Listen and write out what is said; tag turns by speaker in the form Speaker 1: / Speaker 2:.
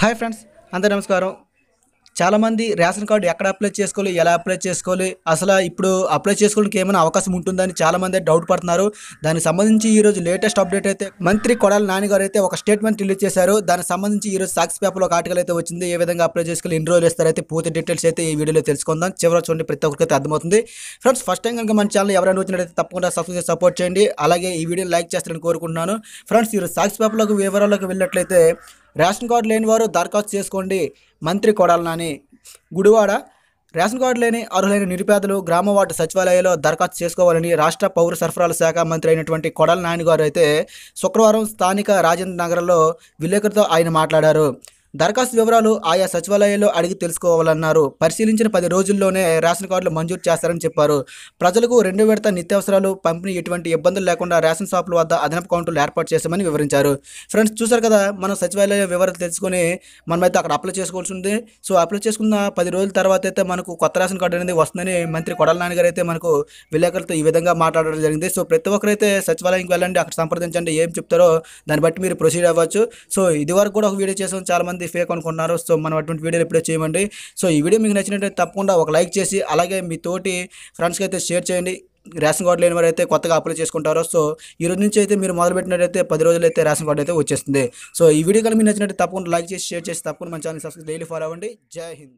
Speaker 1: hi friends అందరు నమస్కారం చాలామంది రేషన్ కార్డు ఎక్కడ అప్లై చేసుకోవాలి ఎలా అప్లై చేసుకోవాలి అసలు ఇప్పుడు అప్లై చేసుకోవడానికి ఏమైనా అవకాశం ఉంటుందని చాలామంది డౌట్ పడుతున్నారు దానికి సంబంధించి ఈరోజు లేటెస్ట్ అప్డేట్ అయితే మంత్రి కొడాల నాన్నగారు అయితే ఒక స్టేట్మెంట్ రిలీజ్ చేశారు దానికి సంబంధించి ఈరోజు సాక్స్ పేపర్లో ఒక ఆర్టికల్ అయితే వచ్చింది ఏ విధంగా అప్లై చేసుకోవాలి ఎన్ని రోజులు ఇస్తారైతే పూర్తి డీటెయిల్స్ అయితే ఈ వీడియోలో తెలుసుకుందాం చివరి చూడండి ప్రతి అయితే అర్థమవుతుంది ఫ్రెండ్స్ ఫస్ట్ టైం కనుక మన ఛానల్ ఎవరైనా అయితే తప్పకుండా సబ్స్క్రైబ్ సపోర్ట్ చేయండి అలాగే ఈ వీడియో లైక్ చేస్తారని కోరుకుంటున్నాను ఫ్రెండ్స్ ఈరోజు సాక్స్ పేపర్లోకి వివరాల్లోకి వెళ్ళినట్లయితే రేషన్ కార్డు లేని వారు దరఖాస్తు చేసుకోండి మంత్రి కొడాల నాని గుడివాడ రేషన్ కార్డు లేని అర్హులైన నిరుపేదలు గ్రామ వార్డు సచివాలయాల్లో దరఖాస్తు చేసుకోవాలని రాష్ట్ర పౌర సరఫరాల శాఖ మంత్రి అయినటువంటి కొడాల నాని గారు అయితే శుక్రవారం స్థానిక రాజేంద్ర నగర్లో విలేకరులతో ఆయన మాట్లాడారు దరఖాస్తు వివరాలు ఆయా సచివాలయాల్లో అడిగి తెలుసుకోవాలన్నారు పరిశీలించిన పది రోజుల్లోనే రేషన్ కార్డులు మంజూరు చేస్తారని చెప్పారు ప్రజలకు రెండు విడత నిత్యావసరాలు పంపిణీ ఎటువంటి ఇబ్బందులు లేకుండా రేషన్ షాపుల వద్ద అదనపు కౌంటర్లు ఏర్పాటు చేశామని వివరించారు ఫ్రెండ్స్ చూసారు కదా మనం సచివాలయ వివరాలు తెలుసుకొని మనమైతే అక్కడ అప్లై చేసుకోవాల్సి ఉంది సో అప్లై చేసుకున్న పది రోజుల తర్వాత అయితే మనకు కొత్త రేషన్ కార్డు అనేది వస్తుందని మంత్రి కొడాల నాన్నగారు అయితే మనకు విలేకరులతో ఈ విధంగా మాట్లాడడం జరిగింది సో ప్రతి ఒక్కరైతే సచివాలయానికి వెళ్ళండి అక్కడ సంప్రదించండి ఏం చెప్తారో దాన్ని బట్టి మీరు ప్రొసీడ్ అవ్వచ్చు సో ఇది వరకు కూడా ఒక వీడియో చేసాం మంది మంది ఫేక్ అనుకున్నారు సో మనం అటువంటి వీడియోలు ఎప్పుడో చేయమండి సో ఈ వీడియో మీకు నచ్చినట్టయితే తప్పకుండా ఒక లైక్ చేసి అలాగే మీ తోటి ఫ్రెండ్స్కి అయితే షేర్ చేయండి రేషన్ కార్డు లేని వారు అయితే కొత్తగా అప్లై చేసుకుంటారో సో ఈ రోజు నుంచి అయితే మీరు మొదలుపెట్టినట్టయితే పది రోజులు అయితే రేషన్ కార్డు అయితే వచ్చేస్తుంది సో ఈ వీడియో కానీ మీరు నచ్చినట్టు తప్పకుండా లైక్ చేసి షేర్ చేసి తప్పకుండా మన ఛానల్ సబ్స్క్రైబ్ డైలీ ఫాలో అవ్వండి జై హింద్